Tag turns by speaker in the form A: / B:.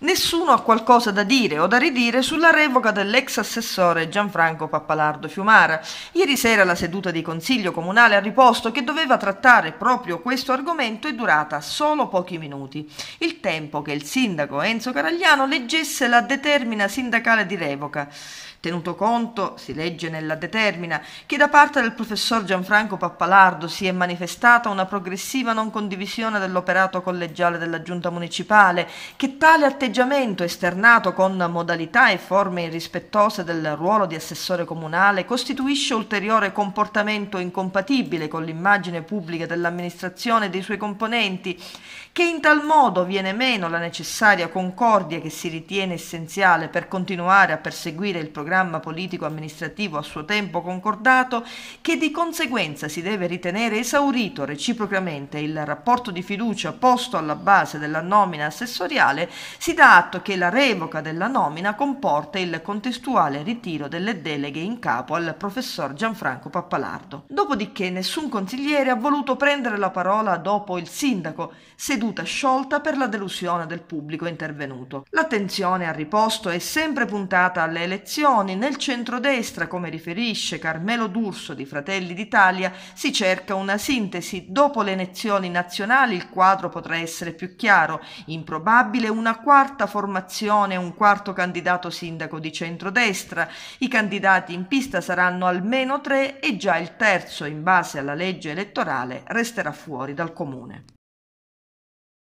A: Nessuno ha qualcosa da dire o da ridire sulla revoca dell'ex assessore Gianfranco Pappalardo Fiumara. Ieri sera la seduta di consiglio comunale a riposto che doveva trattare proprio questo argomento è durata solo pochi minuti, il tempo che il sindaco Enzo Caragliano leggesse la determina sindacale di revoca tenuto conto, si legge nella determina, che da parte del professor Gianfranco Pappalardo si è manifestata una progressiva non condivisione dell'operato collegiale della giunta municipale, che tale atteggiamento esternato con modalità e forme irrispettose del ruolo di assessore comunale costituisce ulteriore comportamento incompatibile con l'immagine pubblica dell'amministrazione e dei suoi componenti, che in tal modo viene meno la necessaria concordia che si ritiene essenziale per continuare a perseguire il programma programma politico-amministrativo a suo tempo concordato, che di conseguenza si deve ritenere esaurito reciprocamente il rapporto di fiducia posto alla base della nomina assessoriale, si dà atto che la revoca della nomina comporta il contestuale ritiro delle deleghe in capo al professor Gianfranco Pappalardo. Dopodiché nessun consigliere ha voluto prendere la parola dopo il sindaco, seduta sciolta per la delusione del pubblico intervenuto. L'attenzione al riposto è sempre puntata alle elezioni elezioni nel centrodestra, come riferisce Carmelo D'Urso di Fratelli d'Italia, si cerca una sintesi. Dopo le elezioni nazionali il quadro potrà essere più chiaro. Improbabile una quarta formazione, un quarto candidato sindaco di centrodestra. I candidati in pista saranno almeno tre e già il terzo, in base alla legge elettorale, resterà fuori dal comune.